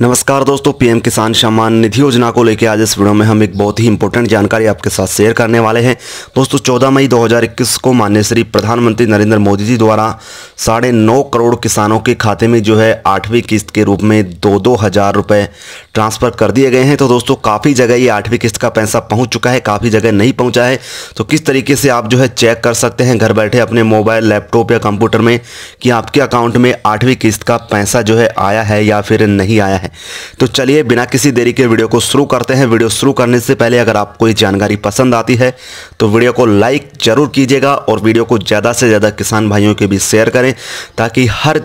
नमस्कार दोस्तों पीएम किसान सम्मान निधि योजना को लेकर आज इस वीडियो में हम एक बहुत ही इंपॉर्टेंट जानकारी आपके साथ शेयर करने वाले हैं दोस्तों 14 मई 2021 को माननीय श्री प्रधानमंत्री नरेंद्र मोदी जी द्वारा साढ़े नौ करोड़ किसानों के खाते में जो है आठवीं किस्त के रूप में दो दो हज़ार रुपये ट्रांसफ़र कर दिए गए हैं तो दोस्तों काफ़ी जगह ये आठवीं किस्त का पैसा पहुँच चुका है काफ़ी जगह नहीं पहुँचा है तो किस तरीके से आप जो है चेक कर सकते हैं घर बैठे अपने मोबाइल लैपटॉप या कंप्यूटर में कि आपके अकाउंट में आठवीं किस्त का पैसा जो है आया है या फिर नहीं आया है है तो चलिए बिना किसी देरी के वीडियो को शुरू करते हैं वीडियो शुरू करने से पहले अगर आपको ये जानकारी पसंद आती है तो वीडियो को लाइक ज़रूर कीजिएगा और वीडियो को ज़्यादा से ज़्यादा किसान भाइयों के बीच शेयर करें ताकि हर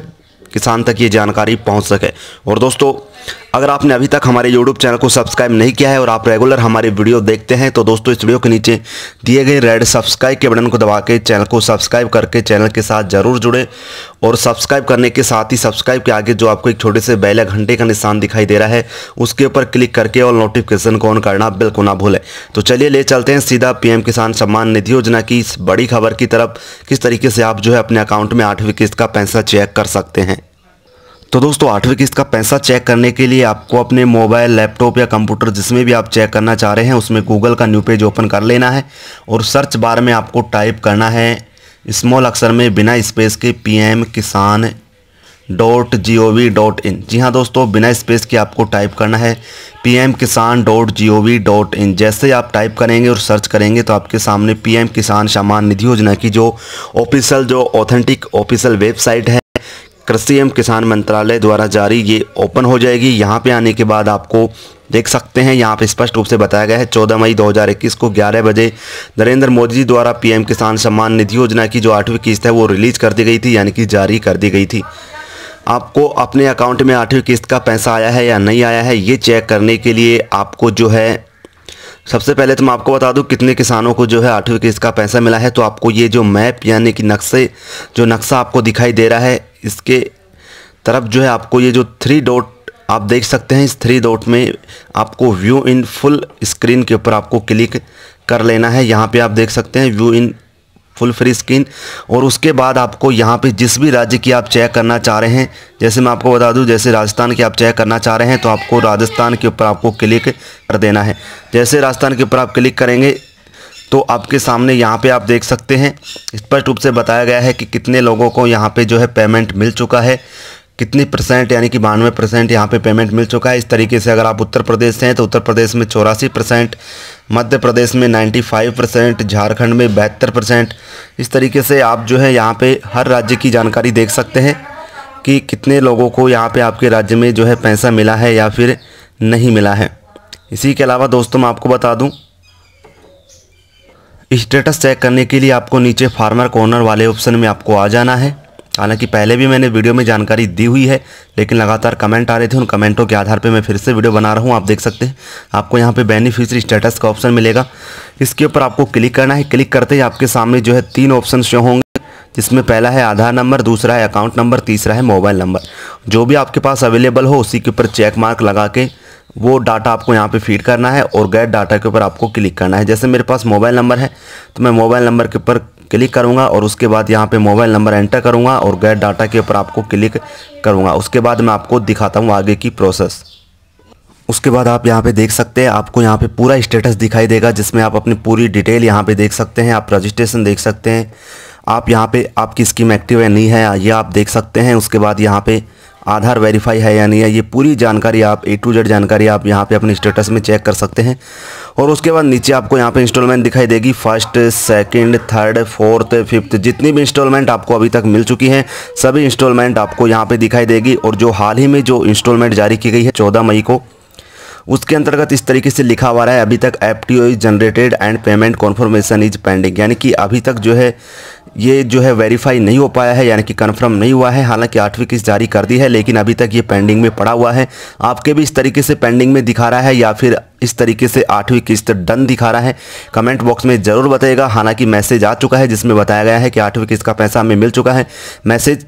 किसान तक ये जानकारी पहुंच सके और दोस्तों अगर आपने अभी तक हमारे यूट्यूब चैनल को सब्सक्राइब नहीं किया है और आप रेगुलर हमारे वीडियो देखते हैं तो दोस्तों इस वीडियो के नीचे दिए गए रेड सब्सक्राइब के बटन को दबा के चैनल को सब्सक्राइब करके चैनल के साथ जरूर जुड़े और सब्सक्राइब करने के साथ ही सब्सक्राइब के आगे जो आपको एक छोटे से बैल घंटे का निशान दिखाई दे रहा है उसके ऊपर क्लिक करके और नोटिफिकेशन को ऑन करना बिल्कुल ना भूलें तो चलिए ले चलते हैं सीधा पीएम किसान सम्मान निधि योजना की इस बड़ी खबर की तरफ किस तरीके से आप जो है अपने अकाउंट में आठवीं किस्त का पैसा चेक कर सकते हैं तो दोस्तों आठवीं किस्त का पैसा चेक करने के लिए आपको अपने मोबाइल लैपटॉप या कंप्यूटर जिसमें भी आप चेक करना चाह रहे हैं उसमें गूगल का न्यू पेज ओपन कर लेना है और सर्च बार में आपको टाइप करना है स्मॉल अक्षर में बिना स्पेस के PM Kisan dot G O V dot in जी हाँ दोस्तों बिना स्पेस के आपको टाइप करना है P M Kisan dot G O V dot in जैसे आप टाइप करेंगे और सर्च करेंगे तो आपके सामने पी एम किसान सम्मान निधि योजना की जो ऑफिशियल जो ऑथेंटिक ऑफिशियल वेबसाइट है कृषि एवं किसान मंत्रालय द्वारा जारी ये ओपन हो जाएगी यहाँ पे आने के बाद आपको देख सकते हैं यहाँ पे स्पष्ट रूप से बताया गया है 14 मई 2021 को 11 बजे नरेंद्र मोदी जी द्वारा पीएम किसान सम्मान निधि योजना की जो आठवीं किस्त है वो रिलीज कर दी गई थी यानी कि जारी कर दी गई थी आपको अपने अकाउंट में आठवीं किस्त का पैसा आया है या नहीं आया है ये चेक करने के लिए आपको जो है सबसे पहले तो मैं आपको बता दूं कितने किसानों को जो है आठवीं किस्त का पैसा मिला है तो आपको ये जो मैप यानी कि नक्शे जो नक्शा आपको दिखाई दे रहा है इसके तरफ जो है आपको ये जो थ्री डॉट आप देख सकते हैं इस थ्री डॉट में आपको व्यू इन फुल स्क्रीन के ऊपर आपको क्लिक कर लेना है यहाँ पे आप देख सकते हैं view in full free screen और उसके बाद आपको यहाँ पे जिस भी राज्य की आप चेक करना चाह रहे हैं जैसे मैं आपको बता दूँ जैसे राजस्थान की आप चेक करना चाह रहे हैं तो आपको राजस्थान के ऊपर आपको क्लिक कर देना है जैसे राजस्थान के ऊपर आप क्लिक करेंगे तो आपके सामने यहाँ पे आप देख सकते हैं स्पष्ट रूप से बताया गया है कि कितने लोगों को यहाँ पे जो है पेमेंट मिल चुका है कितनी परसेंट यानी कि बानवे परसेंट यहाँ पे पेमेंट मिल चुका है इस तरीके से अगर आप उत्तर प्रदेश से हैं तो उत्तर प्रदेश में चौरासी परसेंट मध्य प्रदेश में नाइन्टी फाइव परसेंट झारखंड में बहत्तर परसेंट इस तरीके से आप जो है यहाँ पे हर राज्य की जानकारी देख सकते हैं कि कितने लोगों को यहाँ पे आपके राज्य में जो है पैसा मिला है या फिर नहीं मिला है इसी के अलावा दोस्तों मैं आपको बता दूँ स्टेटस चेक करने के लिए आपको नीचे फार्मर कॉर्नर वाले ऑप्शन में आपको आ जाना है हालांकि पहले भी मैंने वीडियो में जानकारी दी हुई है लेकिन लगातार कमेंट आ रहे थे उन कमेंटों के आधार पर मैं फिर से वीडियो बना रहा हूँ आप देख सकते हैं आपको यहाँ पे बेनिफिशरी स्टेटस का ऑप्शन मिलेगा इसके ऊपर आपको क्लिक करना है क्लिक करते ही आपके सामने जो है तीन ऑप्शन शो होंगे जिसमें पहला है आधार नंबर दूसरा है अकाउंट नंबर तीसरा है मोबाइल नंबर जो भी आपके पास अवेलेबल हो उसी के ऊपर चेक मार्क लगा के वो डाटा आपको यहाँ पे फीड करना है और गैट डाटा के ऊपर आपको क्लिक करना है जैसे मेरे पास मोबाइल नंबर है तो मैं मोबाइल नंबर के ऊपर क्लिक करूँगा और उसके बाद यहाँ पे मोबाइल नंबर एंटर करूँगा और गैट डाटा के ऊपर आपको क्लिक करूँगा उसके बाद मैं आपको दिखाता हूँ आगे की प्रोसेस उसके बाद आप यहाँ पे देख सकते हैं आपको यहाँ पे पूरा स्टेटस दिखाई देगा जिसमें आप अपनी पूरी डिटेल यहाँ पे देख सकते हैं आप रजिस्ट्रेशन देख सकते हैं आप यहाँ पे आपकी स्कीम एक्टिव है नहीं है ये आप देख सकते हैं उसके बाद यहाँ पे आधार वेरीफाई है या नहीं है ये पूरी जानकारी आप ए टू जेड जानकारी आप यहाँ पे अपने स्टेटस में चेक कर सकते हैं और उसके बाद नीचे आपको यहाँ पे इंस्टॉलमेंट दिखाई देगी first second third fourth fifth जितनी भी इंस्टॉलमेंट आपको अभी तक मिल चुकी हैं सभी इंस्टॉलमेंट आपको यहाँ पर दिखाई देगी और जो हाल ही में जो इंस्टॉलमेंट जारी की गई है चौदह मई को उसके अंतर्गत इस तरीके से लिखा हुआ है अभी तक F T O is generated and payment confirmation is pending यानी कि अभी तक जो है ये जो है वेरीफाई नहीं हो पाया है यानी कि कंफर्म नहीं हुआ है हालांकि आठवीं किस्त जारी कर दी है लेकिन अभी तक ये पेंडिंग में पड़ा हुआ है आपके भी इस तरीके से पेंडिंग में दिखा रहा है या फिर इस तरीके से आठवीं किस्त डन दिखा रहा है कमेंट बॉक्स में ज़रूर बताएगा हालांकि मैसेज आ चुका है जिसमें बताया गया है कि आठवीं किस्त का पैसा हमें मिल चुका है मैसेज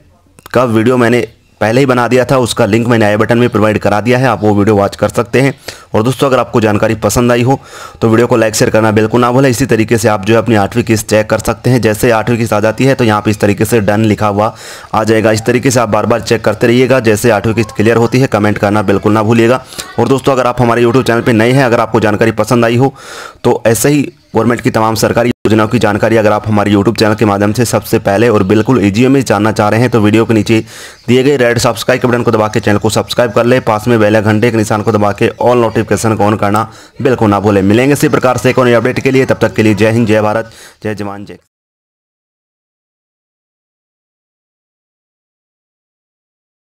का वीडियो मैंने पहले ही बना दिया था उसका लिंक मैंने आई बटन में प्रोवाइड करा दिया है आप वो वीडियो वॉच कर सकते हैं और दोस्तों अगर आपको जानकारी पसंद आई हो तो वीडियो को लाइक शेयर करना बिल्कुल ना भूलें इसी तरीके से आप जो है अपनी आठवीं किस्त चेक कर सकते हैं जैसे आठवीं किस्त आ जाती है तो यहाँ पर इस तरीके से डन लिखा हुआ आ जाएगा इस तरीके से आप बार बार चेक करते रहिएगा जैसे आठवीं किस्त क्लियर होती है कमेंट करना बिल्कुल ना भूलिएगा और दोस्तों अगर आप हमारे यूट्यूब चैनल पर नए हैं अगर आपको जानकारी पसंद आई हो तो ऐसे ही गवर्नमेंट की तमाम सरकारी योजनाओं की जानकारी अगर आप हमारे YouTube चैनल के माध्यम से सबसे पहले और बिल्कुल ईजीओ में जानना चाह रहे हैं तो वीडियो के नीचे दिए गए रेड सब्सक्राइब के बटन को दबा के चैनल को सब्सक्राइब कर ले पास में बेल घंटे के निशान को दबा के ऑल नोटिफिकेशन को ऑन करना बिल्कुल ना भूले मिलेंगे इसी प्रकार से एक अपडेट के लिए तब तक के लिए जय हिंद जय भारत जय जवान जय